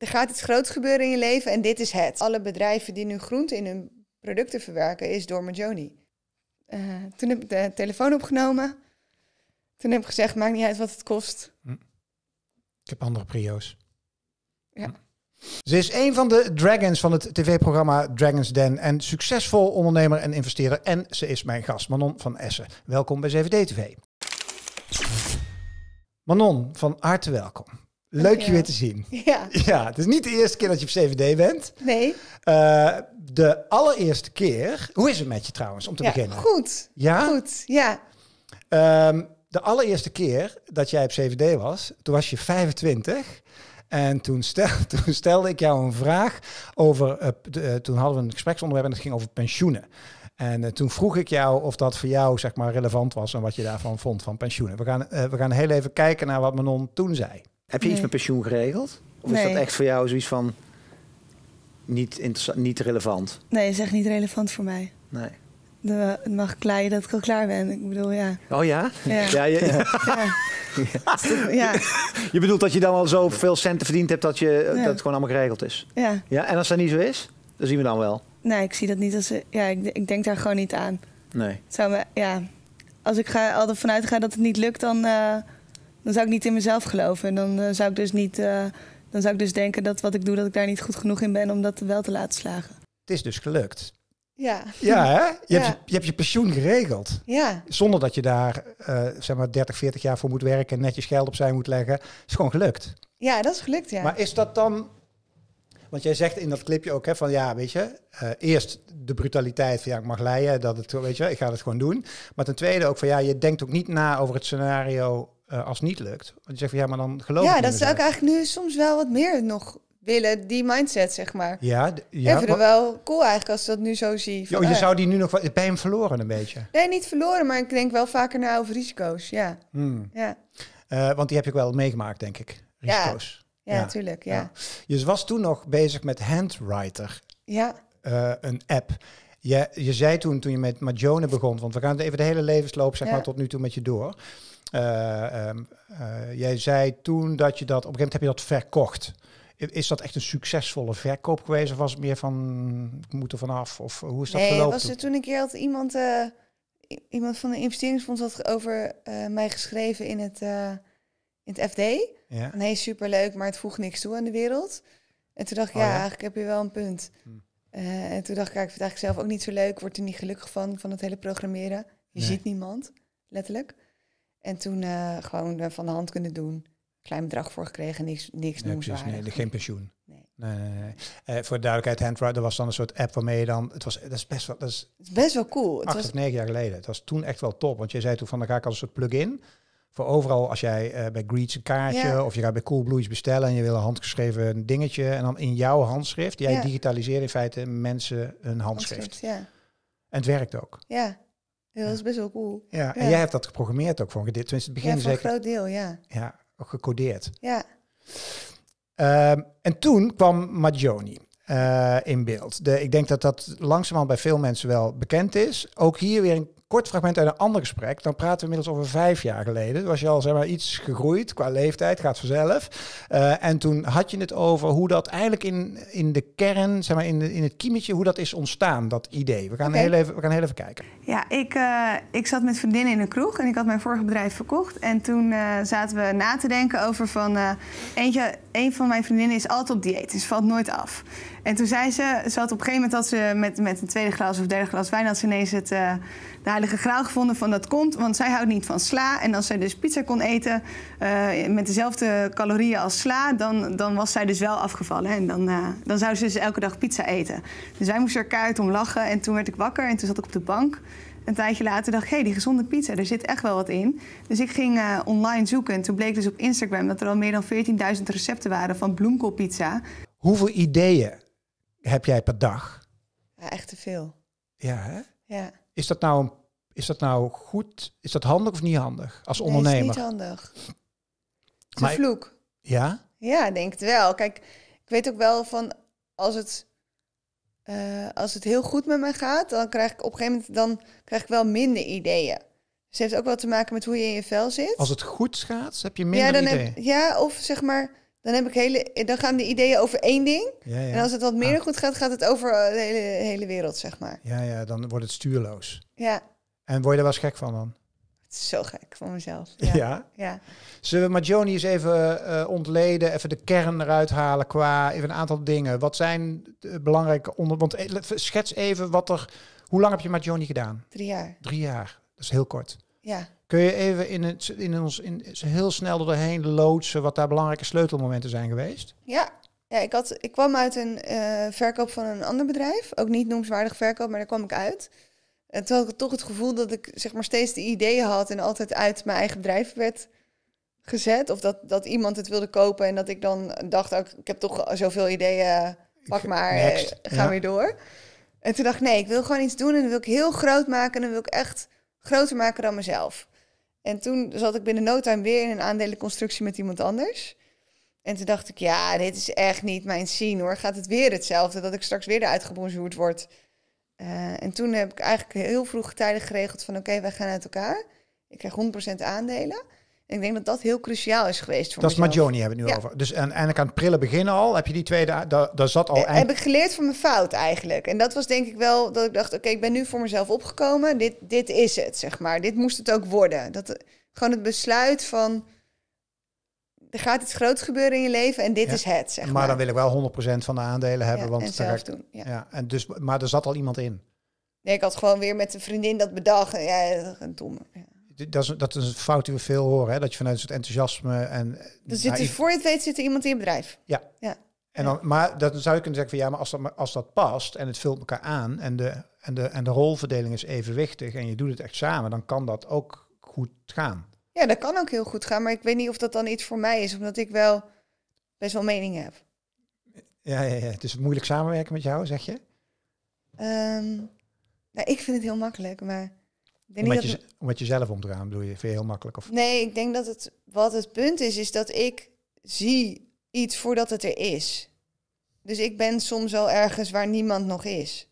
er gaat iets groots gebeuren in je leven en dit is het. Alle bedrijven die nu groente in hun producten verwerken, is door mijn Uh, eh, toen heb ik de telefoon opgenomen. Toen heb ik gezegd, maakt niet uit wat het kost. Hm. Ik heb andere prio's. Ja. Hm. Ze is een van de dragons van het tv-programma Dragons Den. En succesvol ondernemer en investeerder. En ze is mijn gast, Manon van Essen. Welkom bij 7D TV. Manon, van harte welkom. Leuk je weer te zien. Ja. ja. Het is niet de eerste keer dat je op CVD bent. Nee. Eh, de allereerste keer. Hoe is het met je trouwens, om te beginnen? Goed. Ja? Goed, ja. Ehm, de allereerste keer dat jij op CVD was, toen was je 25. En toen, stel, toen stelde ik jou een vraag over. Eh, eh, toen hadden we een gespreksonderwerp en het ging over pensioenen. En toen vroeg ik jou of dat voor jou zeg maar, relevant was en wat je daarvan vond van pensioenen. We gaan, we gaan heel even kijken naar wat Manon toen zei. Heb je iets met pensioen geregeld? Of is dat echt voor jou zoiets van niet, niet relevant? Nee, is echt niet relevant voor mij. Nee. het mag kleien dat ik al klaar ben. Ik bedoel, ja. Oh ja? Ja. ja, je, ja. ja. je bedoelt dat je dan al zoveel centen verdiend hebt dat, je, dat het gewoon allemaal geregeld is? Ja. ja. En als dat niet zo is, dan zien we dan wel. Nee, ik zie dat niet als... Ja, ik, ik denk daar gewoon niet aan. Nee. Zou me, ja. Als ik ga, altijd vanuit ga dat het niet lukt, dan... Eh, dan zou ik niet in mezelf geloven. En dan eh, zou ik dus niet. Eh, dan zou ik dus denken dat wat ik doe, dat ik daar niet goed genoeg in ben om dat wel te laten slagen. Het is dus gelukt. Ja. Ja, hè? Je, Hebt, je, hebt je pensioen geregeld. Ja. Zonder dat je daar, eh, zeg maar, 30, 40 jaar voor moet werken en netjes geld opzij moet leggen. Het is gewoon gelukt. Ja, dat is gelukt, ja. Maar is dat dan... Want jij zegt in dat clipje ook, hè, van ja, weet je, eerst de brutaliteit van ja, ik mag leiden, dat het, weet je, ik ga het gewoon doen. Maar ten tweede ook van ja, je denkt ook niet na over het scenario eh, als niet lukt. Want je zegt van ja, maar dan geloof ik. Ja, dat zou ik eigenlijk nu soms wel wat meer nog willen, die mindset, zeg maar. Ja, ja Even wel cool eigenlijk als ik dat nu zo zie. Van, je zou die nu nog wel bij hem verloren een beetje? Nee, niet verloren, maar ik denk wel vaker naar over risico's. Ja. Hmm. ja. Eh, want die heb ik wel meegemaakt, denk ik. Risico's. Ja, ja, natuurlijk. Ja. Je was toen nog bezig met Handwriter. Ja. Eh, een app. Je, je zei toen, toen je met Majone begon, want we gaan even de hele levensloop zeg maar, tot nu toe met je door. Eh, ehm, eh, jij zei toen dat je dat op een gegeven moment heb je dat verkocht. Is dat echt een succesvolle verkoop geweest? Of was het meer van, moeten vanaf? Of hoe is dat nee, gelopen? was er toen een keer had iemand, eh, iemand van een investeringsfonds had over mij geschreven in het, in het FD. Ja. Nee, superleuk, maar het voeg niks toe aan de wereld. En toen dacht ik, oh, ja, eigenlijk heb je wel een punt. Hm. en toen dacht ik, ja, ik vind het eigenlijk zelf ook niet zo leuk. Word er niet gelukkig van, van het hele programmeren. Je ziet niemand, letterlijk. En toen eh, gewoon eh, van de hand kunnen doen. Klein bedrag voor gekregen, niks, niks nee, nee, geen pensioen. Nee. nee, nee eh, voor de duidelijkheid, Handwrite, was dan een soort app waarmee je dan... Het was, dat is best wel... Dat is, best wel cool. Acht was... of negen jaar geleden. Het was toen echt wel top. Want je zei toen van, dan ga ik als een soort plug-in voor overal als jij bij Greets een kaartje of je gaat bij Coolblue iets bestellen en je wil een handgeschreven dingetje en dan in jouw handschrift, jij ja. digitaliseert in feite mensen een handschrift. handschrift ja. En het werkt ook. Ja. Ja, dat is best wel cool. Ja, en jij hebt dat geprogrammeerd ook van gedeelte Tenminste, het begin ja, voor zeker. een groot deel, ja. Ja, ook gecodeerd. Ja. Ehm, en toen kwam Magioni. Eh, in beeld. De, ik denk dat dat langzamerhand bij veel mensen wel bekend is. Ook hier weer een kort fragment uit een ander gesprek. Dan praten we inmiddels over vijf jaar geleden. Was je al zeg maar, iets gegroeid qua leeftijd, gaat vanzelf. Eh, en toen had je het over hoe dat eigenlijk in, in de kern, zeg maar, in, in het kiemetje, hoe dat is ontstaan, dat idee. We gaan, heel, even, we gaan heel even kijken. Ja, ik, eh, ik zat met vriendinnen in een kroeg en ik had mijn vorige bedrijf verkocht. En toen eh, zaten we na te denken over van eentje, een van mijn vriendinnen is altijd op dieet, dus valt nooit af. En toen zei ze, ze had op een gegeven moment dat ze met, met een tweede glas of derde glas wijn... had ze ineens het, eh, de heilige graal gevonden van dat komt, want zij houdt niet van sla. En als zij dus pizza kon eten eh, met dezelfde calorieën als sla... dan, dan was zij dus wel afgevallen. En dan, eh, dan zou ze dus elke dag pizza eten. Dus wij moesten er keihard om lachen en toen werd ik wakker en toen zat ik op de bank... Een tijdje later dacht ik, hey, die gezonde pizza, daar zit echt wel wat in. Dus ik ging online zoeken en toen bleek dus op Instagram dat er al meer dan 14.000 recepten waren van bloemkoolpizza. Hoeveel ideeën heb jij per dag? echt te veel. Ja, hè? Ja. Is dat nou, een, is dat nou goed? Is dat handig of niet handig als ondernemer? Nee, is niet handig. Is maar, vloek. Ja? Ja, denk het wel. Kijk, ik weet ook wel van als het, eh, als het heel goed met mij gaat, dan krijg ik op een gegeven moment dan krijg ik wel minder ideeën. Dus heeft ook wel te maken met hoe je in je vel zit. Als het goed gaat, heb je minder ja, dan ideeën. Heb, ja, of zeg maar, dan, heb ik hele, dan gaan de ideeën over één ding. Ja, En als het wat meer ah. goed gaat, gaat het over eh, de hele, hele wereld, zeg maar. Ja, ja, dan wordt het stuurloos. Ja. En word je er wel eens gek van dan? zo gek van mezelf. Ja. ja. Zullen we maar eens even uh, ontleden, even de kern eruit halen qua even een aantal dingen. Wat zijn belangrijke onder... Want eh, schets even wat er... Hoe lang heb je met Joni gedaan? Drie jaar. Drie jaar. Dat is heel kort. Ja. Kun je even in, het, in ons in, heel snel doorheen loodsen wat daar belangrijke sleutelmomenten zijn geweest? Ja, ja ik, had, ik kwam uit een eh, verkoop van een ander bedrijf. Ook niet noemswaardig verkoop, maar daar kwam ik uit. En toen had ik toch het gevoel dat ik zeg maar, steeds de ideeën had en altijd uit mijn eigen bedrijf werd gezet. Of dat, dat iemand het wilde kopen en dat ik dan dacht, oh, ik heb toch zoveel ideeën, pak maar, eh, ga weer door. En toen dacht ik, nee, ik wil gewoon iets doen en dan wil ik heel groot maken en dan wil ik echt groter maken dan mezelf. En toen zat ik binnen no time weer in een aandelenconstructie met iemand anders. En toen dacht ik, ja, dit is echt niet mijn scene hoor. Gaat het weer hetzelfde, dat ik straks weer eruit gebonjourd word? Eh, en toen heb ik eigenlijk heel vroeg tijdig geregeld van... oké, wij gaan uit elkaar. Ik krijg 100% aandelen ik denk dat dat heel cruciaal is geweest voor Dat is maar Magioni hebben we het nu over. Dus en, eigenlijk aan het prillen beginnen al, heb je die tweede, daar, daar zat al... Eh, heb ik geleerd van mijn fout eigenlijk. En dat was denk ik wel dat ik dacht, oké, ik ben nu voor mezelf opgekomen. Dit, dit is het, zeg maar. Dit moest het ook worden. Dat, eh, gewoon het besluit van, er gaat iets groots gebeuren in je leven en dit is het, zeg maar. Maar dan wil ik wel 100% van de aandelen hebben. want zelf Ja. en dus, maar er zat al iemand in. Nee, ik had gewoon weer met een vriendin dat bedacht. Ja, een domme. Ja dat, is, dat een fout die we veel horen. Hè? Dat je vanuit soort enthousiasme en. Dus nou, zit voor je het weet zit er iemand in je bedrijf. Ja. ja. En dan, maar dan zou je kunnen zeggen van ja, maar als dat, als dat past en het vult elkaar aan en de, en, de, en de rolverdeling is evenwichtig en je doet het echt samen, dan kan dat ook goed gaan. Ja, dat kan ook heel goed gaan, maar ik weet niet of dat dan iets voor mij is, omdat ik wel best wel mening heb. Ja, ja, ja. Dus moeilijk samenwerken met jou, zeg je? Ehm, nou, ik vind het heel makkelijk, maar om, met je, jezelf om te gaan, bedoel je? Vind je heel makkelijk? Of? Nee, ik denk dat het, wat het punt is, is dat ik zie iets voordat het er is. Dus ik ben soms al ergens waar niemand nog is.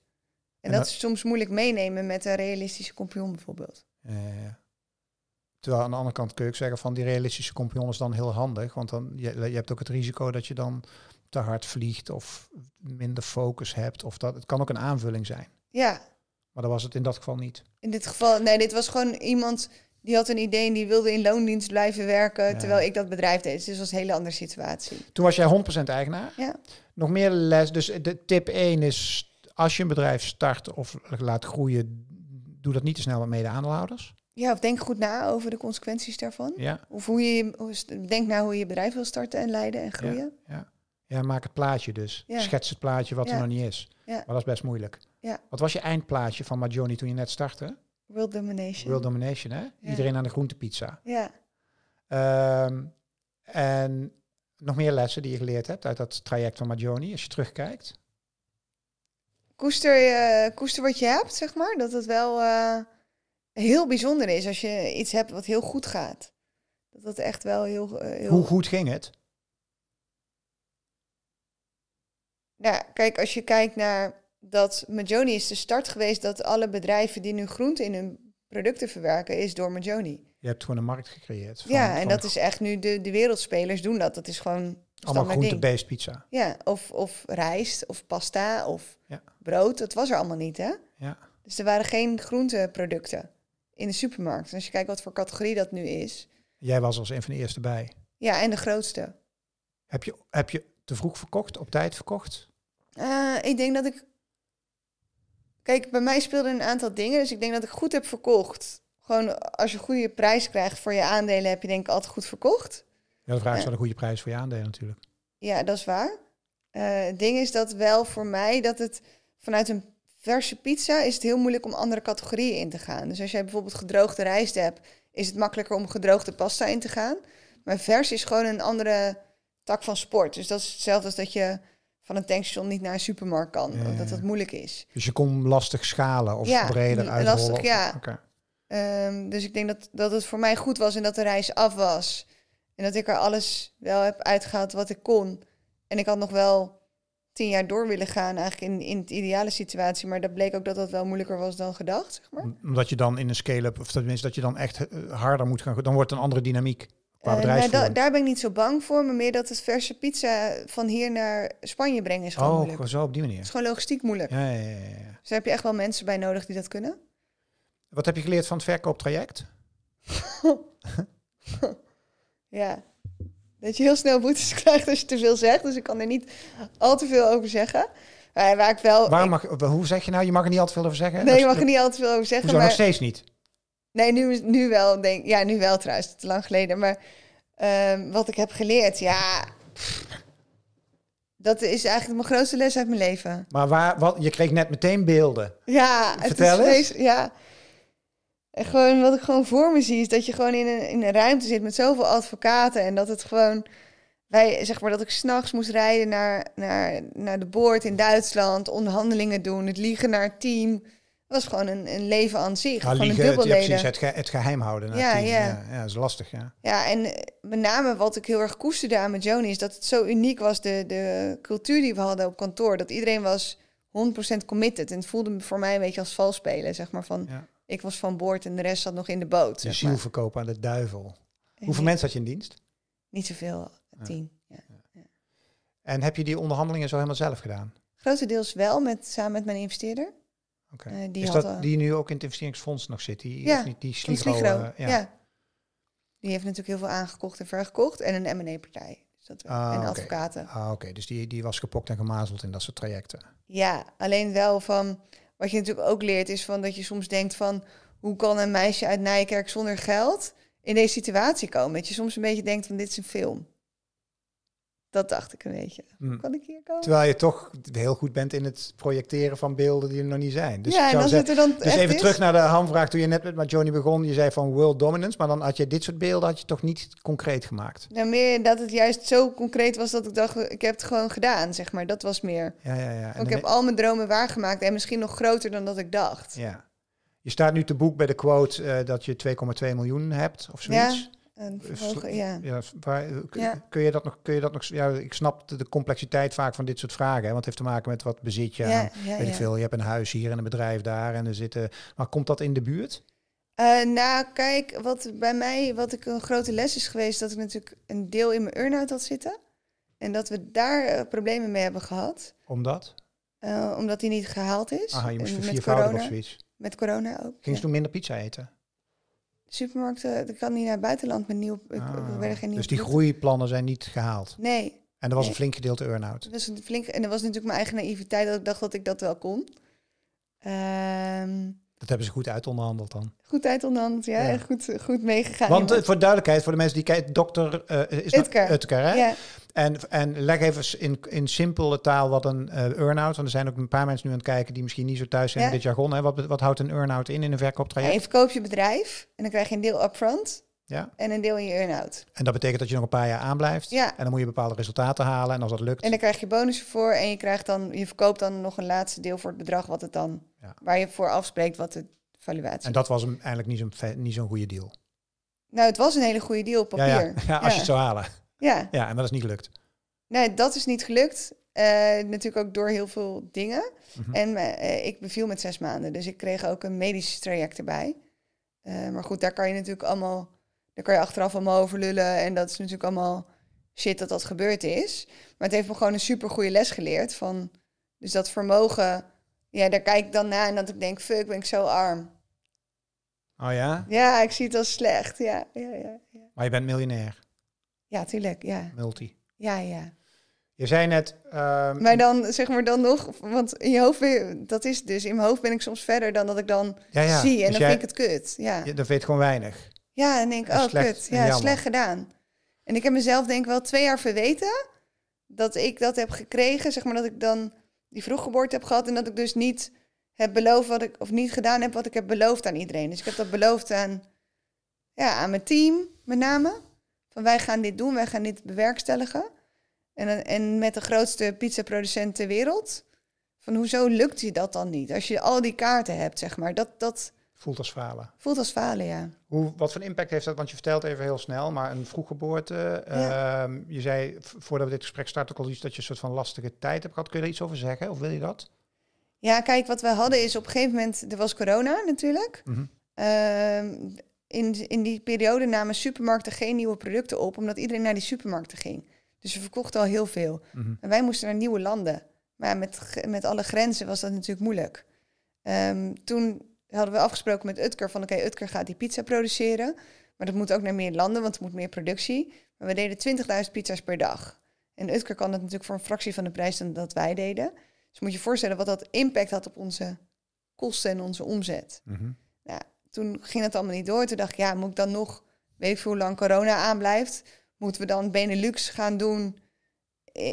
En, dat, is soms moeilijk meenemen met een realistische kompion bijvoorbeeld. terwijl aan de andere kant kun je ook zeggen van die realistische kompion is dan heel handig. Want dan, je, je hebt ook het risico dat je dan te hard vliegt of minder focus hebt. Of dat, het kan ook een aanvulling zijn. Ja, maar dat was het in dat geval niet. In dit geval, nee, dit was gewoon iemand die had een idee en die wilde in loondienst blijven werken, terwijl ik dat bedrijf deed. Dus het was een hele andere situatie. Toen was jij 100% eigenaar. Ja. Nog meer les. Dus de tip 1 is, als je een bedrijf start of laat groeien, doe dat niet te snel met mede-aandeelhouders. Ja, of denk goed na over de consequenties daarvan. Ja. Of hoe je, denk na hoe je bedrijf wil starten en leiden en groeien. ja. Ja, maak het plaatje dus. Schets het plaatje wat er nog niet is. Maar dat is best moeilijk. Wat was je eindplaatje van Majoni toen je net startte? World Domination. World Domination, hè? Iedereen aan de groentepizza. Ja. Ehm, en nog meer lessen die je geleerd hebt uit dat traject van Majoni, als je terugkijkt? Koester, eh, koester wat je hebt, zeg maar. Dat het wel eh, heel bijzonder is als je iets hebt wat heel goed gaat. Dat dat echt wel heel... Eh, heel... Hoe goed ging het? Nou, kijk, als je kijkt naar dat Majoni is de start geweest dat alle bedrijven die nu groente in hun producten verwerken, is door Majoni. Je hebt gewoon een markt gecreëerd. ja, en dat is echt nu de, de wereldspelers doen dat. Dat is gewoon. Allemaal groente pizza. Ja, of, of rijst, of pasta, of brood. Dat was er allemaal niet, hè? Ja. Dus er waren geen groenteproducten in de supermarkt. En als je kijkt wat voor categorie dat nu is. Jij was als een van de eerste bij. Ja, en de grootste. Heb je, heb je te vroeg verkocht, op tijd verkocht? Eh, ik denk dat ik. Kijk, bij mij speelden een aantal dingen. Dus ik denk dat ik goed heb verkocht. Gewoon als je een goede prijs krijgt voor je aandelen, heb je denk ik altijd goed verkocht. Ja, de vraag is eh. wel een goede prijs voor je aandelen natuurlijk. Ja, dat is waar. Eh, het ding is dat wel voor mij dat het vanuit een verse pizza is het heel moeilijk om andere categorieën in te gaan. Dus als jij bijvoorbeeld gedroogde rijst hebt, is het makkelijker om gedroogde pasta in te gaan. Maar vers is gewoon een andere tak van sport. Dus dat is hetzelfde als dat je van een tankstation niet naar een supermarkt kan. Ja, Dat dat moeilijk is. Dus je kon lastig schalen of ja, breder uitrollen? Lastig, ja. Ehm, dus ik denk dat, dat het voor mij goed was en dat de reis af was. En dat ik er alles wel heb uitgehaald wat ik kon. En ik had nog wel tien jaar door willen gaan, eigenlijk in, in het ideale situatie. Maar dat bleek ook dat dat wel moeilijker was dan gedacht. Zeg maar. Omdat je dan in een scale-up, of tenminste dat je dan echt eh, harder moet gaan. Dan wordt een andere dynamiek. Eh, nou, daar ben ik niet zo bang voor, maar meer dat het verse pizza van hier naar Spanje brengen is gewoon oh, moeilijk. zo op die manier. Het is gewoon logistiek moeilijk. Ja, ja, ja, dus daar heb je echt wel mensen bij nodig die dat kunnen. Wat heb je geleerd van het verkooptraject? ja, dat je heel snel boetes krijgt als je te veel zegt. Dus ik kan er niet al te veel over zeggen. Maar waar wel, Waarom mag, hoe zeg je nou, je mag er niet al te veel over zeggen? Nee, je mag er niet al te veel over zeggen. Hoezo, maar, nog steeds niet? Nee, nu, nu wel. Denk, ja, nu wel trouwens. Te lang geleden. Maar ehm, wat ik heb geleerd, ja... dat is eigenlijk mijn grootste les uit mijn leven. Maar waar, wat, je kreeg net meteen beelden. Ja, Vertel het is, eens. Ja. En gewoon, wat ik gewoon voor me zie, is dat je gewoon in een, in een ruimte zit met zoveel advocaten. En dat het gewoon. Wij, zeg maar dat ik s'nachts moest rijden naar, naar, naar de boord in Duitsland, onderhandelingen doen, het liegen naar het team was gewoon een, een leven aan zich. Ja, gewoon een ja, het, het geheim houden. Ja, ja, ja. dat is lastig. Ja. ja, en eh, met name wat ik heel erg koesterde aan met Joni is dat het zo uniek was, de, de cultuur die we hadden op kantoor. Dat iedereen was 100% committed. En het voelde voor mij een beetje als vals spelen, zeg maar. Van, Ik was van boord en de rest zat nog in de boot. De ziel verkopen aan de duivel. Hoeveel mensen had je in dienst? Niet zoveel, tien. En heb je die onderhandelingen zo helemaal zelf gedaan? Grotendeels wel, met, samen met mijn investeerder. Okay. Eh, die is dat die nu ook in het investeringsfonds nog zit? Die, ja, niet, die eh, ja. Die heeft natuurlijk heel veel aangekocht en verkocht En een M&A-partij. Dus dat ah, en advocaten. Ah, oké. Dus die, die was gepokt en gemazeld in dat soort trajecten. Ja, alleen wel van... Wat je natuurlijk ook leert is van dat je soms denkt van... Hoe kan een meisje uit Nijkerk zonder geld in deze situatie komen? Dat je soms een beetje denkt van dit is een film. Dat dacht ik een beetje. Hm. Kan ik hier komen? Terwijl je toch heel goed bent in het projecteren van beelden die er nog niet zijn. Dus, ja, en als zeggen, dan dus even terug naar de hamvraag toen je net met Johnny begon. Je zei van world dominance, maar dan had je dit soort beelden had je toch niet concreet gemaakt? Nou, meer dat het juist zo concreet was dat ik dacht, ik heb het gewoon gedaan, zeg maar. Dat was meer. Ja, ja, ja. ik heb al mijn dromen waargemaakt en misschien nog groter dan dat ik dacht. Ja. Je staat nu te boek bij de quote eh, dat je 2,2 miljoen hebt of zoiets. Ja. Een verhogen, ja. ja, waar, kun, je dat nog, kun je dat nog, ja, ik snap de, complexiteit vaak van dit soort vragen, want het heeft te maken met wat bezit je weet ik veel, je hebt een huis hier en een bedrijf daar en er zitten, maar komt dat in de buurt? Eh, nou, kijk, wat bij mij, wat ik een grote les is geweest, dat ik natuurlijk een deel in mijn urnaat out had zitten. En dat we daar eh, problemen mee hebben gehad. Omdat? Uh, omdat die niet gehaald is. Ah, je moest viervoudig of zoiets. Met corona ook. Ging ze toen minder pizza eten? supermarkten, dat kan niet naar het buitenland met nieuw. Ah, er geen dus die groeiplannen zijn niet gehaald? Nee. En er was een flink gedeelte earn-out? Dus een flink, en dat was natuurlijk mijn eigen naïviteit dat ik dacht dat ik dat wel kon. Um, dat hebben ze goed uit onderhandeld dan. Goed uit onderhandeld, ja. En goed, goed meegegaan. Want eh, voor duidelijkheid, voor de mensen die kijken, dokter uh, is Utker. Utker hè? Ja. En, en leg even in, in simpele taal wat een uh, earn-out... want er zijn ook een paar mensen nu aan het kijken... die misschien niet zo thuis zijn in dit jargon. Hè? Wat, wat houdt een earn-out in in een verkooptraject? Ja, je verkoopt je bedrijf en dan krijg je een deel upfront... Ja. En een deel in je earn En dat betekent dat je nog een paar jaar aanblijft. Ja. En dan moet je bepaalde resultaten halen. En als dat lukt. En dan krijg je bonussen voor. En je, krijgt dan, je verkoopt dan nog een laatste deel voor het bedrag wat het dan. Waar je voor afspreekt wat de valuatie En dat was hem eigenlijk niet zo'n, niet zo'n goede deal. Nou, het was een hele goede deal op papier. Ja, ja. als je het zou halen. Ja. ja, en dat is niet gelukt. Nee, dat is niet gelukt. Eh, natuurlijk ook door heel veel dingen. Mhm. En eh, ik beviel met zes maanden. Dus ik kreeg ook een medisch traject erbij. Eh, maar goed, daar kan je natuurlijk allemaal daar kan je achteraf allemaal over lullen. En dat is natuurlijk allemaal shit dat dat gebeurd is. Maar het heeft me gewoon een super goede les geleerd. Van, dus dat vermogen, ja, daar kijk ik dan naar en dat ik denk, fuck, ben ik zo arm. Oh ja? Ja, ik zie het als slecht. Ja, ja, ja, ja. Maar je bent miljonair. Ja, tuurlijk. Ja. Multi. Ja, ja. Je zei net. Ehm, maar dan zeg maar dan nog, want in je hoofd, dat is dus, in mijn hoofd ben ik soms verder dan dat ik dan ja, ja. zie. En dus dan jij, vind ik het kut. Ja. Je, dan vind je het gewoon weinig. Ja, en denk ik, oh slecht, kut, ja, slecht gedaan. En ik heb mezelf denk ik wel twee jaar verweten dat ik dat heb gekregen, zeg maar dat ik dan die vroeggeboorte heb gehad en dat ik dus niet heb beloofd wat ik, of niet gedaan heb wat ik heb beloofd aan iedereen. Dus ik heb dat beloofd aan, ja, aan mijn team met name. Van wij gaan dit doen, wij gaan dit bewerkstelligen. En, en met de grootste pizzaproducent ter wereld. Van hoezo lukt je dat dan niet? Als je al die kaarten hebt, zeg maar. Dat, dat, Voelt als falen. Voelt als falen, ja. Hoe, wat voor impact heeft dat? Want je vertelt even heel snel, maar een vroeggeboorte. Ja. Ehm, je zei voordat we dit gesprek starten ook al iets dat je een soort van lastige tijd hebt gehad. Kun je er iets over zeggen? Of wil je dat? Ja, kijk, wat we hadden is op een gegeven moment, er was corona natuurlijk. Mhm. Ehm, in, in die periode namen supermarkten geen nieuwe producten op, omdat iedereen naar die supermarkten ging. Dus we verkochten al heel veel. Mhm. En wij moesten naar nieuwe landen. Maar met, met alle grenzen was dat natuurlijk moeilijk. Ehm, toen hadden we afgesproken met Utker van oké, Utker gaat die pizza produceren. Maar dat moet ook naar meer landen, want er moet meer productie. Maar we deden 20.000 pizza's per dag. En Utker kan dat natuurlijk voor een fractie van de prijs dan dat wij deden. Dus moet je voorstellen wat dat impact had op onze kosten en onze omzet. Mhm. nou, toen ging dat allemaal niet door. Toen dacht ik, ja, moet ik dan nog, weet ik hoe lang corona aanblijft? Moeten we dan Benelux gaan doen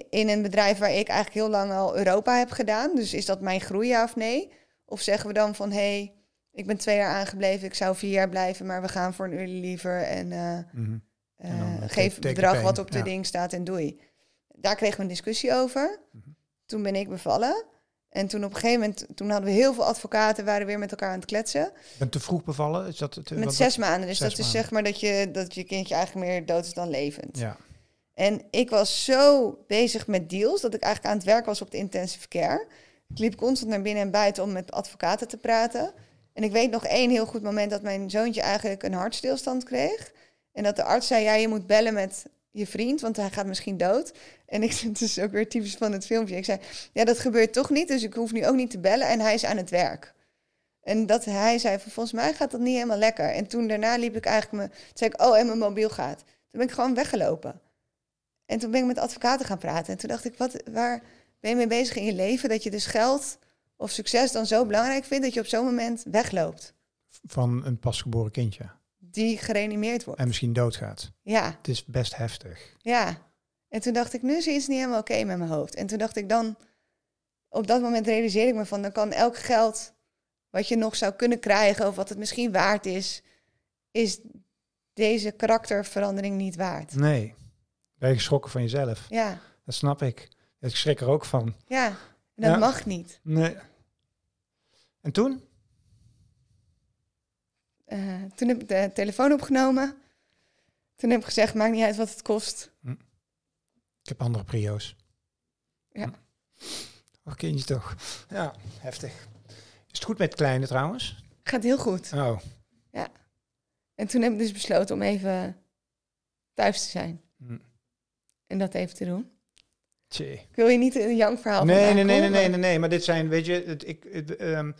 in een bedrijf waar ik eigenlijk heel lang al Europa heb gedaan? Dus is dat mijn groei, ja of nee? Of zeggen we dan van, hé, hey, ik ben twee jaar aangebleven. Ik zou vier jaar blijven, maar we gaan voor een uur liever. En, eh, mhm. eh, eh, geef het bedrag wat op de ding staat en doei. Daar kregen we een discussie over. Mhm. Toen ben ik bevallen. En toen op een gegeven moment, toen hadden we heel veel advocaten, waren weer met elkaar aan het kletsen. Ben te vroeg bevallen? Is dat te, met zes maanden. Dus dat is zeg maar dat je, dat je kindje eigenlijk meer dood is dan levend. Ja. En ik was zo bezig met deals dat ik eigenlijk aan het werk was op de intensive care. Ik liep constant naar binnen en buiten om met advocaten te praten. En ik weet nog één heel goed moment dat mijn zoontje eigenlijk een hartstilstand kreeg. En dat de arts zei, ja, je moet bellen met je vriend, want hij gaat misschien dood. En ik, het is ook weer typisch van het filmpje. Ik zei, ja, dat gebeurt toch niet, dus ik hoef nu ook niet te bellen. En hij is aan het werk. En dat hij zei, van, volgens mij gaat dat niet helemaal lekker. En toen daarna liep ik eigenlijk me, toen zei ik, oh, en mijn mobiel gaat. Toen ben ik gewoon weggelopen. En toen ben ik met advocaten gaan praten. En toen dacht ik, wat, waar ben je mee bezig in je leven? Dat je dus geld of succes dan zo belangrijk vindt dat je op zo'n moment wegloopt. Van een pasgeboren kindje. Die gereanimeerd wordt. En misschien doodgaat. Ja. Het is best heftig. Ja. En toen dacht ik, nu is iets niet helemaal oké met mijn hoofd. En toen dacht ik dan, op dat moment realiseer ik me van, dan kan elk geld wat je nog zou kunnen krijgen of wat het misschien waard is, is deze karakterverandering niet waard. Nee. Ben je geschrokken van jezelf? Ja. Dat snap ik. Ik schrik er ook van. Ja, dat mag niet. Nee. En toen? Eh, toen heb ik de telefoon opgenomen. Toen heb ik gezegd, maakt niet uit wat het kost. Hm. Ik heb andere prio's. Ja. Hm. kindje toch. Ja, heftig. Is het goed met kleine trouwens? Gaat heel goed. Oh. Ja. En toen heb ik dus besloten om even thuis te zijn. Hm. En dat even te doen. Tjie. Ik wil je niet een jank verhaal nee, nee, nee, nee, nee, nee, nee, Maar dit zijn, weet je, het, ik... Het, ehm,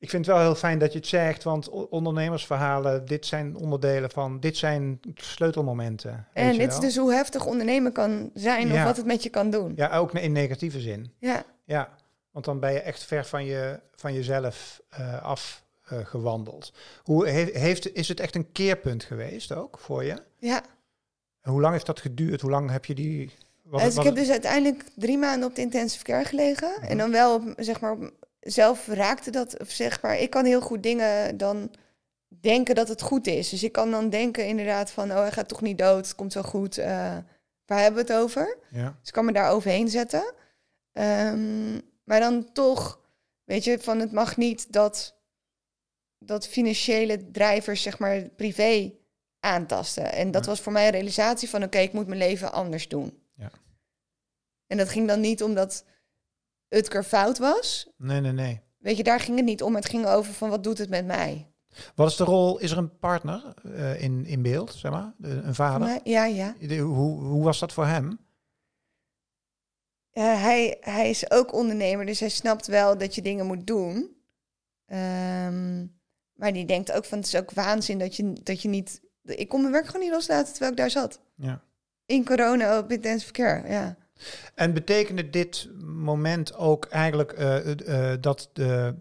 ik vind het wel heel fijn dat je het zegt, want ondernemersverhalen, dit zijn onderdelen van, dit zijn sleutelmomenten. En dit is dus hoe heftig ondernemen kan zijn of wat het met je kan doen. Ja, ook in negatieve zin. Ja. Ja, want dan ben je echt ver van, je, van jezelf uh, afgewandeld. hoe heeft, is het echt een keerpunt geweest ook voor je? Ja. En hoe lang heeft dat geduurd? Hoe lang heb je die... Wat, dus ik heb dus uiteindelijk drie maanden op de intensive care gelegen. Mhm. En dan wel zeg maar, op zelf raakte dat, zeg maar, ik kan heel goed dingen dan denken dat het goed is. Dus ik kan dan denken inderdaad van, oh hij gaat toch niet dood, het komt wel goed. Eh, waar hebben we het over? Dus ik kan me daar overheen zetten. Ehm, maar dan toch, weet je, van het mag niet dat, dat financiële drijvers, zeg maar, privé aantasten. En dat was voor mij een realisatie van, oké, ik moet mijn leven anders doen. Ja. En dat ging dan niet omdat Utker fout was. Nee, nee, nee. Weet je, daar ging het niet om. Het ging over van wat doet het met mij. Wat is de rol? Is er een partner eh, in, in beeld, zeg maar? een vader? ja, ja. hoe, hoe was dat voor hem? hij, hij is ook ondernemer, dus hij snapt wel dat je dingen moet doen. Ehm, maar die denkt ook van het is ook waanzin dat je, dat je niet. Ik kon mijn werk gewoon niet loslaten terwijl ik daar zat. Ja. In corona op intensive care, ja. En betekende dit moment ook eigenlijk eh, eh, eh, dat, de,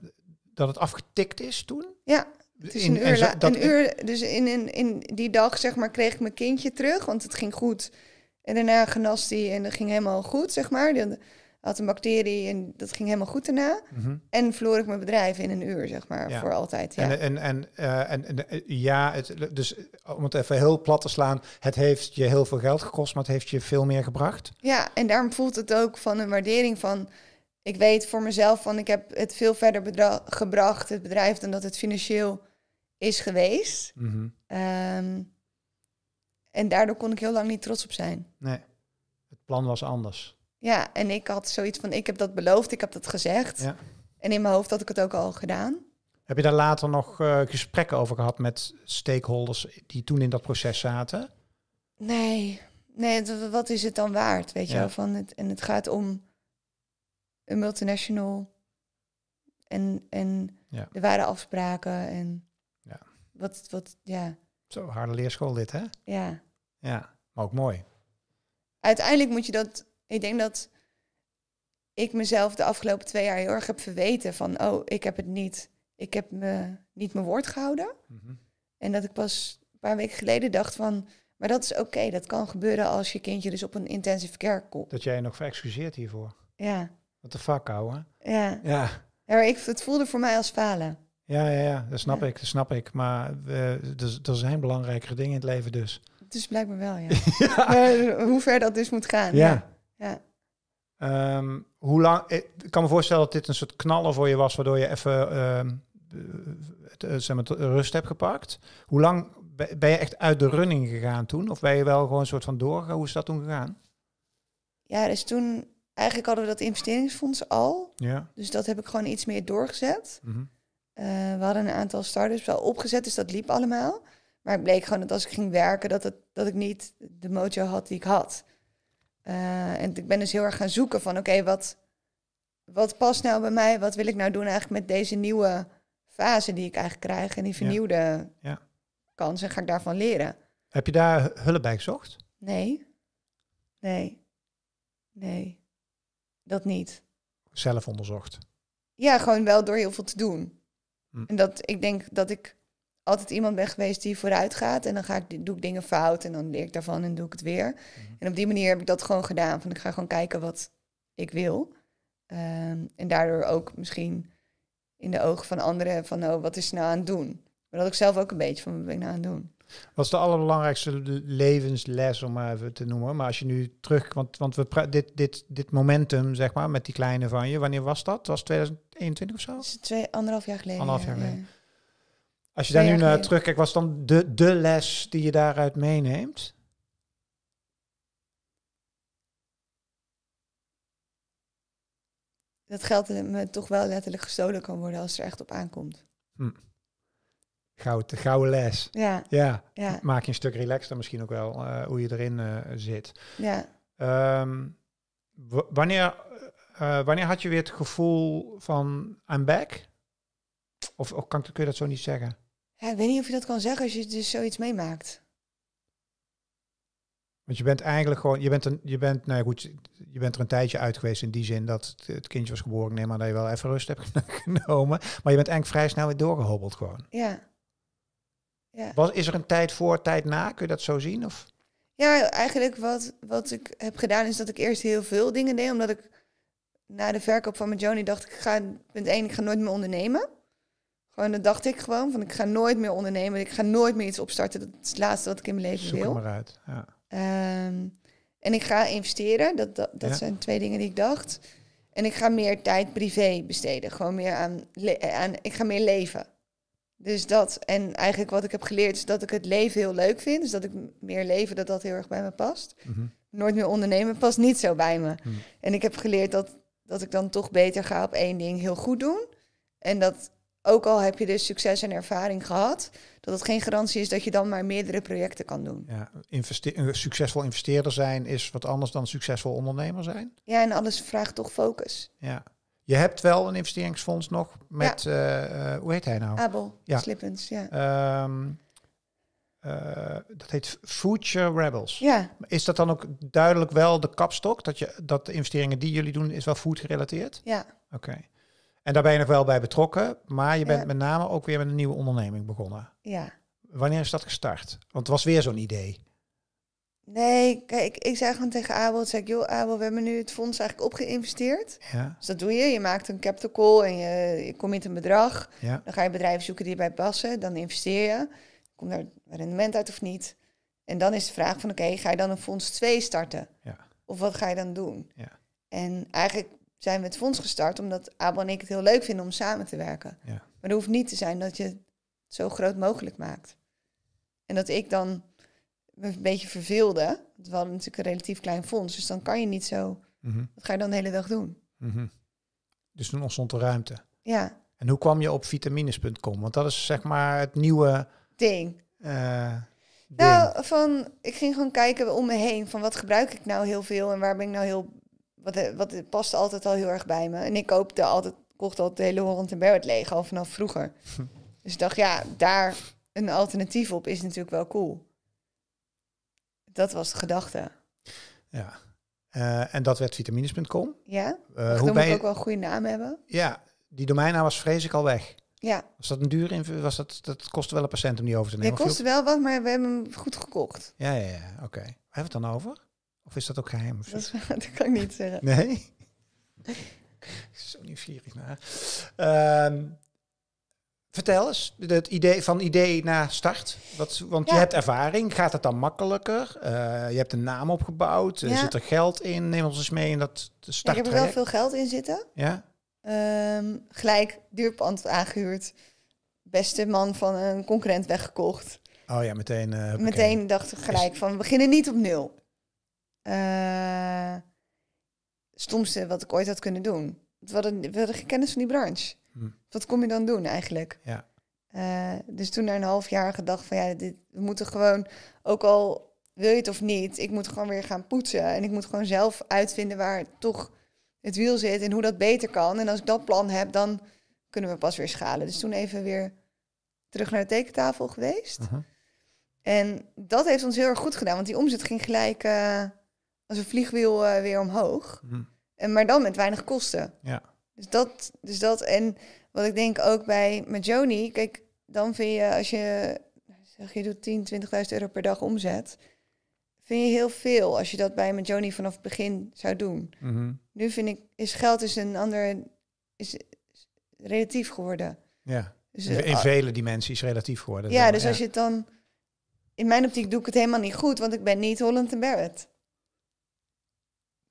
dat het afgetikt is toen? Ja, het is in, een uur. een uur dus in, in, in die dag zeg maar, kreeg ik mijn kindje terug, want het ging goed. En daarna genas hij en dat ging helemaal goed, zeg maar had een bacterie en dat ging helemaal goed daarna. Mhm. En verloor ik mijn bedrijf in een uur, zeg maar, voor altijd. Ja. En, en, en, eh, en, eh, ja, het, dus eh, om het even heel plat te slaan, het heeft je heel veel geld gekost, maar het heeft je veel meer gebracht. Ja, en daarom voelt het ook van een waardering van, ik weet voor mezelf van, ik heb het veel verder gebracht, het bedrijf, dan dat het financieel is geweest. Mhm. Ehm, en daardoor kon ik heel lang niet trots op zijn. Nee, het plan was anders. Ja, en ik had zoiets van, ik heb dat beloofd, ik heb dat gezegd. En in mijn hoofd had ik het ook al gedaan. Heb je daar later nog eh, gesprekken over gehad met stakeholders die toen in dat proces zaten? Nee, nee wat is het dan waard? Weet je wel? Van het, en het gaat om een multinational en, en er waren afspraken en ja. wat, wat, ja. Zo, harde leerschool dit, hè? Ja. Ja, maar ook mooi. Uiteindelijk moet je dat ik denk dat ik mezelf de afgelopen twee jaar heel erg heb verweten van, oh, ik heb het niet, ik heb me, niet mijn woord gehouden. Mhm. En dat ik pas een paar weken geleden dacht van, maar dat is oké, dat kan gebeuren als je kindje dus op een intensive care komt. Dat jij je nog verexcuseert hiervoor. Ja. Wat de fuck, houden Ja. Ja. ja ik, het voelde voor mij als falen. Ja, ja, ja dat snap ik, dat snap ik. Maar uh, er, er zijn belangrijkere dingen in het leven dus. Dus blijkbaar wel, ja. hoe ver dat dus moet gaan. ja. Ja. Ehm, hoe lang, eh, ik kan me voorstellen dat dit een soort knallen voor je was, waardoor je even ehm, eh, zeg maar, rust hebt gepakt. Hoe lang ben je echt uit de running gegaan toen? Of ben je wel gewoon een soort van doorgegaan? Hoe is dat toen gegaan? Ja, dus toen, eigenlijk hadden we dat investeringsfonds al. Ja. Dus dat heb ik gewoon iets meer doorgezet. Mhm. Eh, we hadden een aantal starters wel opgezet, dus dat liep allemaal. Maar ik bleek gewoon dat als ik ging werken, dat, het, dat ik niet de mojo had die ik had. Eh, en ik ben dus heel erg gaan zoeken van oké, wat, wat past nou bij mij? Wat wil ik nou doen eigenlijk met deze nieuwe fase die ik eigenlijk krijg en die vernieuwde ja. kans en ga ik daarvan leren. Heb je daar hulp bij gezocht? Nee. Nee. Nee. Dat niet. Zelf onderzocht? Ja, gewoon wel door heel veel te doen. Hm. En dat ik denk dat ik altijd iemand ben geweest die vooruit gaat. En dan ga ik, doe ik dingen fout en dan leer ik daarvan en doe ik het weer. Mhm. En op die manier heb ik dat gewoon gedaan. Van ik ga gewoon kijken wat ik wil. Ehm, en daardoor ook misschien in de ogen van anderen van oh, wat is nou aan het doen? Maar dat ik zelf ook een beetje van wat ben ik nou aan het doen. Wat is de allerbelangrijkste levensles, om maar even te noemen? Maar als je nu terug, want, want we dit, dit, dit momentum, zeg maar, met die kleine van je, wanneer was dat? Was 2021 of zo? Is twee, anderhalf jaar geleden. Anderhalf jaar geleden. Als je daar nu naar terugkijkt, was dan de, de les die je daaruit meeneemt? Dat geld me toch wel letterlijk gestolen kan worden als het er echt op aankomt. Hm. de gouden les. Ja. ja. Maak je een stuk relaxter misschien ook wel, eh, hoe je erin eh, zit. Ja. Ehm, wanneer, eh, wanneer had je weer het gevoel van I'm back? Of, of kan, kun je dat zo niet zeggen? Ja, ik weet niet of je dat kan zeggen als je dus zoiets meemaakt. Want je bent eigenlijk gewoon, je bent, een, je bent, nou ja, goed, je bent er een tijdje uit geweest in die zin dat het kindje was geboren. neem maar dat je wel even rust hebt genomen. Maar je bent eigenlijk vrij snel weer doorgehobbeld gewoon. Ja. ja. Was, is er een tijd voor, tijd na? Kun je dat zo zien? Of? Ja, eigenlijk wat, wat ik heb gedaan is dat ik eerst heel veel dingen deed. Omdat ik na de verkoop van mijn Joni dacht, ik ga, punt één, ik ga nooit meer ondernemen. Gewoon, dan dacht ik gewoon van ik ga nooit meer ondernemen. Ik ga nooit meer iets opstarten. Dat is het laatste wat ik in mijn leven Zoek wil. maar uit. Ja. Ehm, en ik ga investeren. Dat, dat, dat zijn twee dingen die ik dacht. En ik ga meer tijd privé besteden. Gewoon meer aan, aan. Ik ga meer leven. Dus dat. En eigenlijk wat ik heb geleerd is dat ik het leven heel leuk vind. Dus dat ik meer leven, dat dat heel erg bij me past. Mhm. Nooit meer ondernemen past niet zo bij me. Mhm. En ik heb geleerd dat, dat ik dan toch beter ga op één ding heel goed doen. En dat ook al heb je dus succes en ervaring gehad, dat het geen garantie is dat je dan maar meerdere projecten kan doen. Ja, investe succesvol investeerder zijn is wat anders dan succesvol ondernemer zijn. Ja, en alles vraagt toch focus. Ja. Je hebt wel een investeringsfonds nog met, eh, eh, hoe heet hij nou? Abel, ja. Slippens, ja. Ehm, eh, dat heet Future Rebels. Ja. Is dat dan ook duidelijk wel de kapstok? Dat, je, dat de investeringen die jullie doen, is wel food gerelateerd? Ja. Oké. En daar ben je nog wel bij betrokken, maar je bent met name ook weer met een nieuwe onderneming begonnen. Ja. Wanneer is dat gestart? Want het was weer zo'n idee. Nee, kijk, ik, ik zei gewoon tegen Abel, zeg ik, joh Abel, we hebben nu het fonds eigenlijk opgeïnvesteerd. Ja. Dus dat doe je, je maakt een capital call en je, je commit een bedrag. Ja. Dan ga je bedrijven zoeken die erbij passen, dan investeer je. Komt daar rendement uit of niet? En dan is de vraag van, oké, ga je dan een fonds 2 starten? Ja. Of wat ga je dan doen? En eigenlijk zijn we het fonds gestart omdat Abel en ik het heel leuk vinden om samen te werken. Ja. Maar dat hoeft niet te zijn dat je het zo groot mogelijk maakt. En dat ik dan een beetje verveelde. Het we hadden natuurlijk een relatief klein fonds, dus dan kan je niet zo. Mm Wat ga je dan de hele dag doen? Mhm. Dus toen ontstond de ruimte. Ja. En hoe kwam je op vitamines.com? Want dat is zeg maar het nieuwe ding. Eh, nou, van ik ging gewoon kijken om me heen van wat gebruik ik nou heel veel en waar ben ik nou heel wat, eh, wat past altijd al heel erg bij me. En ik koopte altijd, kocht altijd de hele Holland en Barrett leeg, al vanaf vroeger. dus ik dacht, ja, daar een alternatief op is natuurlijk wel cool. Dat was de gedachte. Ja. Eh, en dat werd vitamines.com. Ja, uh, hoe moet ook wel een goede naam hebben. Ja, die domeinnaam was vrees ik al weg. Ja. Was dat een duur Was dat, dat kostte wel een patiënt om die over te nemen? Het kostte wel wat, maar we hebben hem goed gekocht. Ja, ja, ja. Oké. Okay. Waar hebben we het dan over? Of is dat ook geheim? Dat, kan ik niet zeggen. Nee? Zo nieuwsgierig naar. Ehm, vertel eens, het idee, van idee na start. Wat, want je hebt ervaring, gaat het dan makkelijker? Eh, je hebt een naam opgebouwd, Er eh, zit er geld in? Neem ons eens mee in dat start. Ja, ik er wel veel geld in zitten. Ja? Ehm, gelijk duurpand aangehuurd. Beste man van een concurrent weggekocht. Oh ja, meteen. Eh, meteen dacht ik gelijk van we beginnen niet op nul. Eh, stomste wat ik ooit had kunnen doen. We hadden, geen kennis van die branche. Hm. Wat kom je dan doen eigenlijk? Ja. Eh, dus toen na een half jaar gedacht van ja, dit, we moeten gewoon, ook al wil je het of niet, ik moet gewoon weer gaan poetsen. En ik moet gewoon zelf uitvinden waar toch het wiel zit en hoe dat beter kan. En als ik dat plan heb, dan kunnen we pas weer schalen. Dus toen even weer terug naar de tekentafel geweest. En dat heeft ons heel erg goed gedaan, want die omzet ging gelijk eh, als een vliegwiel eh, weer omhoog. Mhm. En, maar dan met weinig kosten. Ja. Dus, dat, dus dat. En wat ik denk ook bij met Joni, kijk, dan vind je als je zeg je doet 10, 20.000 euro per dag omzet. Vind je heel veel als je dat bij met Joni vanaf het begin zou doen. Mhm. Nu vind ik, is geld is een ander, is relatief geworden. Ja. Dus, dus in, eh, vele dimensies relatief geworden. Ja, dus als je het dan, in mijn optiek doe ik het helemaal niet goed, want ik ben niet Holland en Barrett.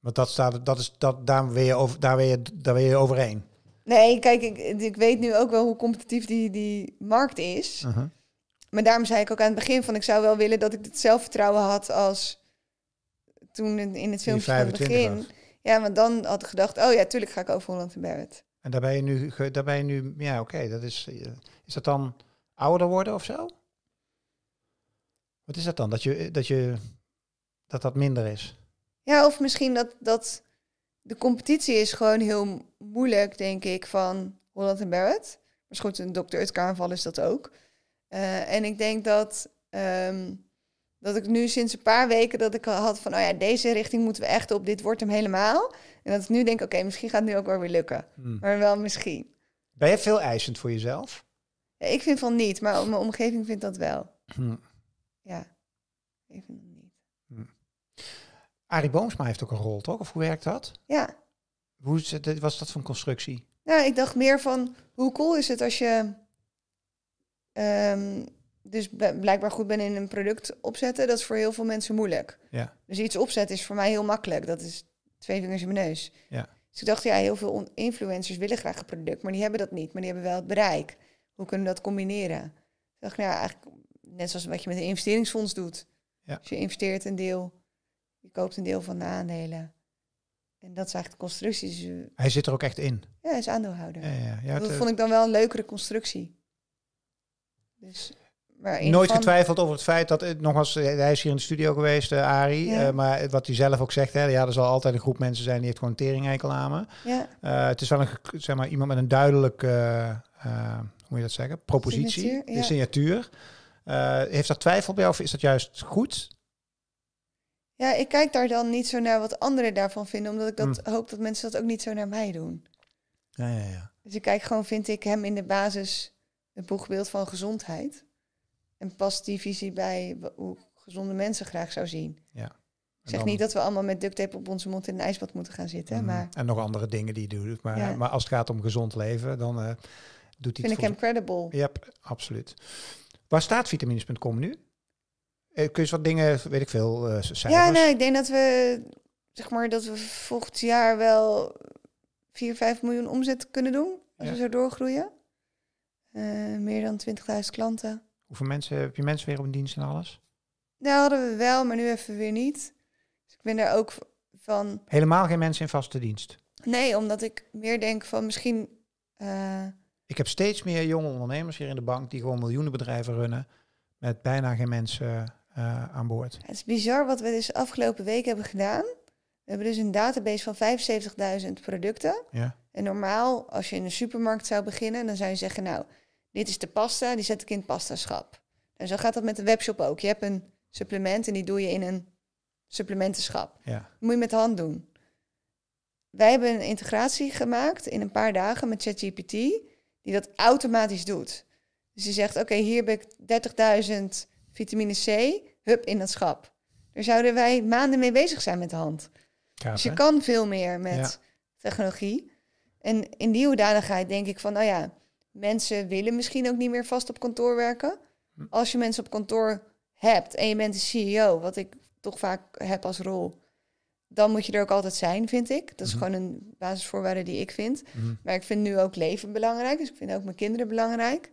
Want dat staat, dat is, dat, daar, je over, daar, je, daar weer je overheen. Nee, kijk, ik, ik weet nu ook wel hoe competitief die, die markt is. Mhm. Maar daarom zei ik ook aan het begin van... ik zou wel willen dat ik het zelfvertrouwen had als toen in het filmpje van het begin. Ja, want dan had ik gedacht, oh ja, tuurlijk ga ik over Holland en Barrett. En daar ben je nu, daar ben je nu ja oké, dat is, eh, is dat dan ouder worden of zo? Wat is dat dan? Dat je, dat je, dat dat minder is? Ja, of misschien dat, dat de competitie is gewoon heel moeilijk, denk ik, van Holland en Barrett. Maar goed, een dokter uit carnaval is dat ook. Eh, en ik denk dat, ehm, dat ik nu sinds een paar weken dat ik had van, oh ja, deze richting moeten we echt op, dit wordt hem helemaal. En dat ik nu denk, oké, misschien gaat het nu ook wel weer lukken. Hmm. Maar wel misschien. Ben je veel eisend voor jezelf? ik vind van niet, maar mijn omgeving vindt dat wel. Hmm. Ja, even. Arie Boomsma heeft ook een rol, toch? Of hoe werkt dat? Ja. Hoe is het, was dat van constructie? Nou, ik dacht meer van hoe cool is het als je um, dus blijkbaar goed bent in een product opzetten. Dat is voor heel veel mensen moeilijk. Ja. Dus iets opzetten is voor mij heel makkelijk. Dat is twee vingers in mijn neus. Ja. Dus ik dacht, ja, heel veel influencers willen graag een product, maar die hebben dat niet. Maar die hebben wel het bereik. Hoe kunnen we dat combineren? dacht, nou, eigenlijk net zoals wat je met een investeringsfonds doet. Ja. Dus je investeert een deel je koopt een deel van de aandelen. En dat is eigenlijk de constructie. Dus hij zit er ook echt in. Ja, hij is aandeelhouder. Ja, ja. dat eh, vond ik dan wel een leukere constructie. Dus, maar Nooit getwijfeld over het feit dat, het, eh, nogmaals, eh, hij is hier in de studio geweest, uh, Ari. maar wat hij zelf ook zegt, hè, ja, er zal altijd een groep mensen zijn die heeft gewoon teringhekel aan me. Ja. het is wel een, zeg maar, iemand met een duidelijke, hoe moet je dat zeggen, propositie, signatuur. Ja. Signatuur. heeft dat twijfel bij of is dat juist goed? Ja, ik kijk daar dan niet zo naar wat anderen daarvan vinden, omdat ik dat mm. hoop dat mensen dat ook niet zo naar mij doen. Ja, ja, ja. Dus ik kijk gewoon, vind ik hem in de basis het boegbeeld van gezondheid. En past die visie bij hoe gezonde mensen graag zou zien. Ja. zeg niet dat we allemaal met duct tape op onze mond in een ijsbad moeten gaan zitten. Mhm. Maar... En nog andere dingen die doen. doet. Maar, maar als het gaat om gezond leven, dan eh, doet hij Vind ik hem credible. Ja, yep, absoluut. Waar staat vitamines.com nu? Eh, kun je wat dingen, weet ik veel, uh, Ja, nee, ik denk dat we, zeg maar, dat we volgend jaar wel 4, 5 miljoen omzet kunnen doen. Als we zo doorgroeien. Eh, meer dan 20.000 klanten. Hoeveel mensen, heb je mensen weer op dienst en alles? Nou, hadden we wel, maar nu even weer niet. Dus ik ben daar ook van... Helemaal geen mensen in vaste dienst? Nee, omdat ik meer denk van misschien... Ik heb steeds meer jonge ondernemers hier in de bank die gewoon miljoenen bedrijven runnen met bijna geen mensen eh, aan boord. Het is bizar wat we dus afgelopen week hebben gedaan. We hebben dus een database van 75.000 producten. Ja. En normaal, als je in een supermarkt zou beginnen, dan zou je zeggen, nou, dit is de pasta, die zet ik in het pastaschap. En zo gaat dat met de webshop ook. Je hebt een supplement en die doe je in een supplementenschap. Ja. moet je met de hand doen. Wij hebben een integratie gemaakt in een paar dagen met ChatGPT, die dat automatisch doet. Dus je zegt, oké, hier heb ik 30.000 vitamine C, hup in dat schap. Daar zouden wij maanden mee bezig zijn met de hand. dus je kan veel meer met technologie. En in die hoedanigheid denk ik van, nou ja, mensen willen misschien ook niet meer vast op kantoor werken. Hm. Als je mensen op kantoor hebt en je bent de CEO, wat ik toch vaak heb als rol, dan moet je er ook altijd zijn, vind ik. Dat is hm. gewoon een basisvoorwaarde die ik vind. Hm. Maar ik vind nu ook leven belangrijk, dus ik vind ook mijn kinderen belangrijk.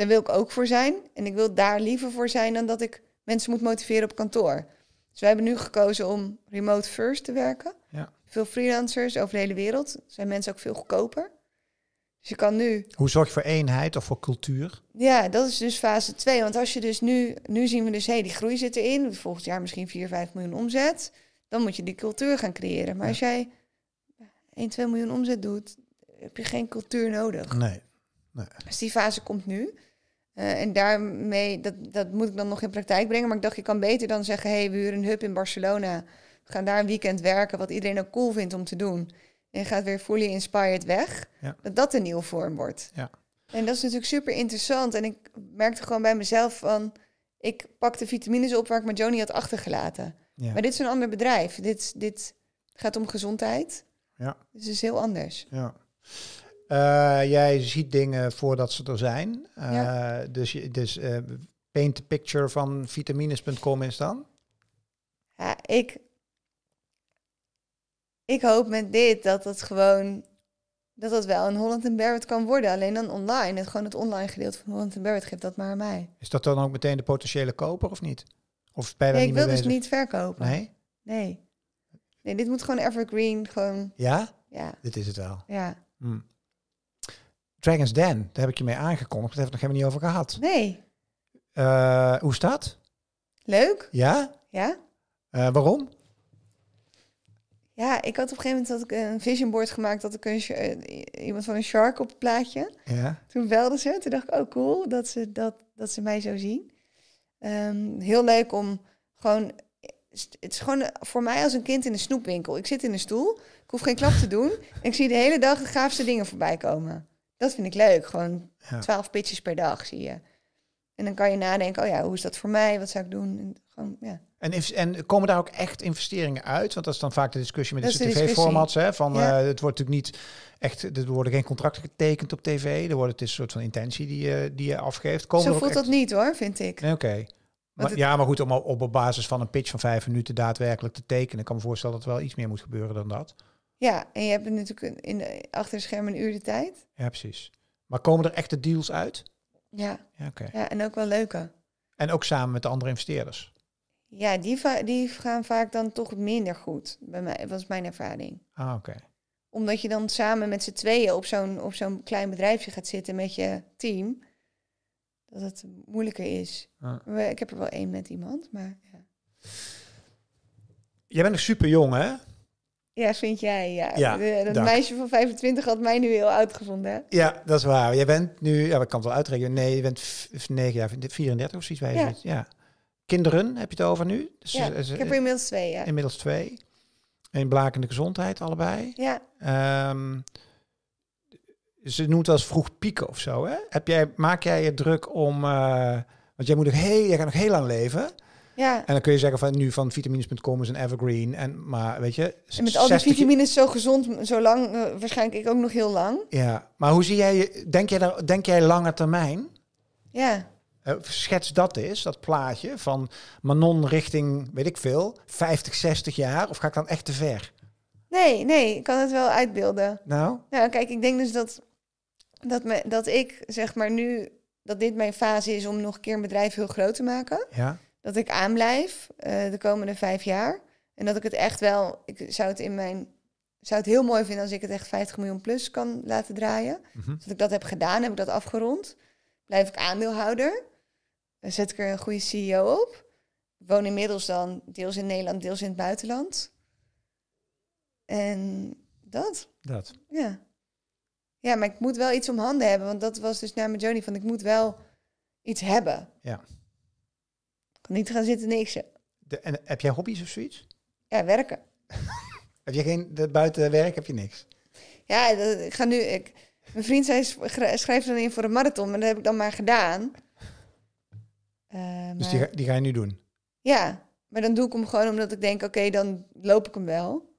Daar wil ik ook voor zijn. En ik wil daar liever voor zijn dan dat ik mensen moet motiveren op kantoor. Dus wij hebben nu gekozen om remote first te werken. Ja. Veel freelancers over de hele wereld. Zijn mensen ook veel goedkoper. Dus je kan nu. Hoe zorg je voor eenheid of voor cultuur? Ja, dat is dus fase 2. Want als je dus nu, nu zien we dus, hé, hey, die groei zit erin. Volgend jaar misschien 4, 5 miljoen omzet. Dan moet je die cultuur gaan creëren. Maar als jij 1, 2 miljoen omzet doet, heb je geen cultuur nodig. Nee. nee. Dus die fase komt nu. Eh, en daarmee, dat, dat moet ik dan nog in praktijk brengen. Maar ik dacht, je kan beter dan zeggen: hey, we huren een hub in Barcelona. We gaan daar een weekend werken, wat iedereen ook cool vindt om te doen. En gaat weer fully inspired weg. Dat dat een nieuwe vorm wordt. Ja. En dat is natuurlijk super interessant. En ik merkte gewoon bij mezelf van... Ik pak de vitamines op waar ik mijn Johnny had achtergelaten. Maar dit is een ander bedrijf. Dit, dit gaat om gezondheid. Ja. Dus is heel anders. Ja. Eh, jij ziet dingen voordat ze er zijn. Eh, ja. Dus, dus eh, paint the picture van vitamines.com is dan? Ja, ik, ik hoop met dit dat het gewoon dat dat wel een Holland en Barrett kan worden. Alleen dan online. Het gewoon het online gedeelte van Holland en Barrett geeft dat maar aan mij. Is dat dan ook meteen de potentiële koper of niet? Of bij nee, ik wil dus niet verkopen. Nee? nee? Nee. dit moet gewoon evergreen, gewoon... Ja? Ja. Dit is het wel. Ja. Hmm. Dragon's Den, daar heb ik je mee aangekondigd. Daar hebben we het nog helemaal niet over gehad. Nee. Uh, hoe staat? Leuk. Ja? Ja. Eh, waarom? Ja, ik had op een gegeven moment dat ik een vision board gemaakt dat ik een, eh, iemand van een shark op het plaatje. Ja. Toen belden ze. Toen dacht ik, oh cool, dat ze, dat, dat ze mij zo zien. Ehm, heel leuk om gewoon het is gewoon voor mij als een kind in een snoepwinkel. Ik zit in een stoel, ik hoef geen klap te doen. En ik zie de hele dag de gaafste dingen voorbij komen. Dat vind ik leuk. Gewoon twaalf pitches per dag zie je. En dan kan je nadenken, oh ja, hoe is dat voor mij? Wat zou ik doen? En, gewoon, ja. en, en komen daar ook echt investeringen uit? Want dat is dan vaak de discussie met de tv-formats. Van eh, het wordt natuurlijk niet echt, er worden geen contracten getekend op tv. Er wordt, het is een soort van intentie die je, die je afgeeft. Komen Zo voelt dat niet hoor, vind ik. Nee, Oké. Maar, ja, maar goed, om op, op basis van een pitch van vijf minuten daadwerkelijk te tekenen, ik kan me voorstellen dat er wel iets meer moet gebeuren dan dat. Ja, en je hebt natuurlijk in, de, achter een uur de tijd. Ja, precies. Maar komen er echte deals uit? Ja. Ja, okay. ja, en ook wel leuke. En ook samen met de andere investeerders? Ja, die, die gaan vaak dan toch minder goed, bij mij, was mijn ervaring. Ah, oké. Omdat je dan samen met z'n tweeën op zo'n, op zo'n klein bedrijfje gaat zitten met je team, dat het moeilijker is. Ah. Ik heb er wel één met iemand, maar ja. Jij bent nog super jong, hè? Ja, vind jij, ja. ja dat meisje van 25 had mij nu heel oud gevonden, Ja, dat is waar. Jij bent nu, ja, ik kan het wel uitrekenen. Nee, je bent 9 jaar, 34 of zoiets, weet je Ja. Kinderen heb je het over nu? Dus ja, eh, ik eh, heb er inmiddels twee, Inmiddels twee. Een blakende gezondheid, allebei. Ja. Ehm, ze noemt het als vroeg pieken of zo, hè? Heb jij, maak jij je druk om... Eh, want jij moet nog heel, jij gaat nog heel lang leven... Ja. En dan kun je zeggen van nu van vitamines.com is een evergreen. En, maar weet je... En met al die vitamines zo gezond, zo lang, eh, waarschijnlijk ik ook nog heel lang. Ja, maar hoe zie jij, denk jij, daar, denk jij lange termijn? Ja. Eh, schets dat is, dat plaatje van Manon richting, weet ik veel, 50, 60 jaar. Of ga ik dan echt te ver? Nee, nee, ik kan het wel uitbeelden. Nou? Nou, kijk, ik denk dus dat, dat, me, dat ik, zeg maar nu, dat dit mijn fase is om nog een keer een bedrijf heel groot te maken. Ja dat ik aanblijf eh, de komende vijf jaar. En dat ik het echt wel, ik zou het in mijn, zou het heel mooi vinden als ik het echt 50 miljoen plus kan laten draaien. Mhm. Dus dat ik dat heb gedaan, heb ik dat afgerond. Blijf ik aandeelhouder. Dan zet ik er een goede CEO op. Ik woon inmiddels dan deels in Nederland, deels in het buitenland. En dat. Dat. Ja. Ja, maar ik moet wel iets om handen hebben. Want dat was dus naar mijn Johnny van ik moet wel iets hebben. Ja. Niet gaan zitten niks De, en heb jij hobby's of zoiets? Ja, werken. heb je geen, de, buiten werk heb je niks? Ja, ik ga nu, ik, mijn vriend zei, schrijf dan in voor een marathon, maar dat heb ik dan maar gedaan. Eh, dus die, die, ga je nu doen? Ja, maar dan doe ik hem gewoon omdat ik denk, oké, dan loop ik hem wel.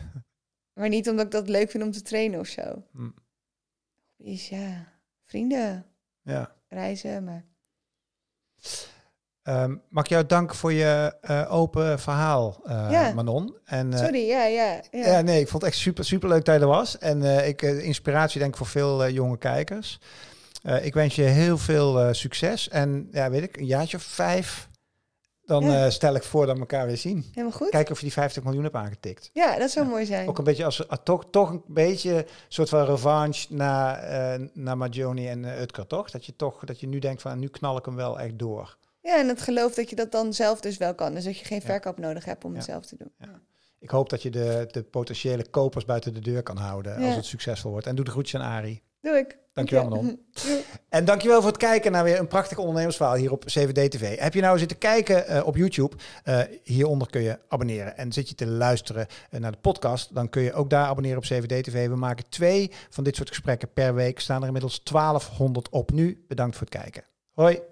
maar niet omdat ik dat leuk vind om te trainen of zo. Hm. ja, vrienden. Ja. Reizen, maar... Ehm, mag ik jou danken voor je eh, open verhaal, eh, Manon. En, eh, Sorry, ja, ja, ja, ja. nee, ik vond het echt super, super leuk dat je er was. En ik, inspiratie denk ik voor veel jonge kijkers. ik wens je heel veel succes. En ja, weet ik, een jaartje of vijf, dan stel ik voor dat we elkaar weer zien. Helemaal goed. Kijken of je die 50 miljoen hebt aangetikt. Ja, dat zou mooi zijn. Ook een beetje als, ah, toch, toch een beetje een soort van revanche naar, naar Magioni en Utker, toch? Dat je toch, dat je nu denkt van, nu knal ik hem wel echt door. Ja, en het geloof dat je dat dan zelf dus wel kan. Dus dat je geen verkoop nodig hebt om het zelf te doen. Ja. Ik hoop dat je de, de potentiële kopers buiten de deur kan houden als het succesvol wordt. En doe de groetjes aan Ari. Doe ik. Dankjewel, Manon. En dankjewel voor het kijken naar weer een prachtig ondernemersverhaal hier op CVD TV. Heb je nou zitten kijken eh, op YouTube? Eh, hieronder kun je abonneren. En zit je te luisteren eh, naar de podcast, dan kun je ook daar abonneren op CVD TV. We maken twee van dit soort gesprekken per week. Staan er inmiddels 1200 op nu. Bedankt voor het kijken. Hoi.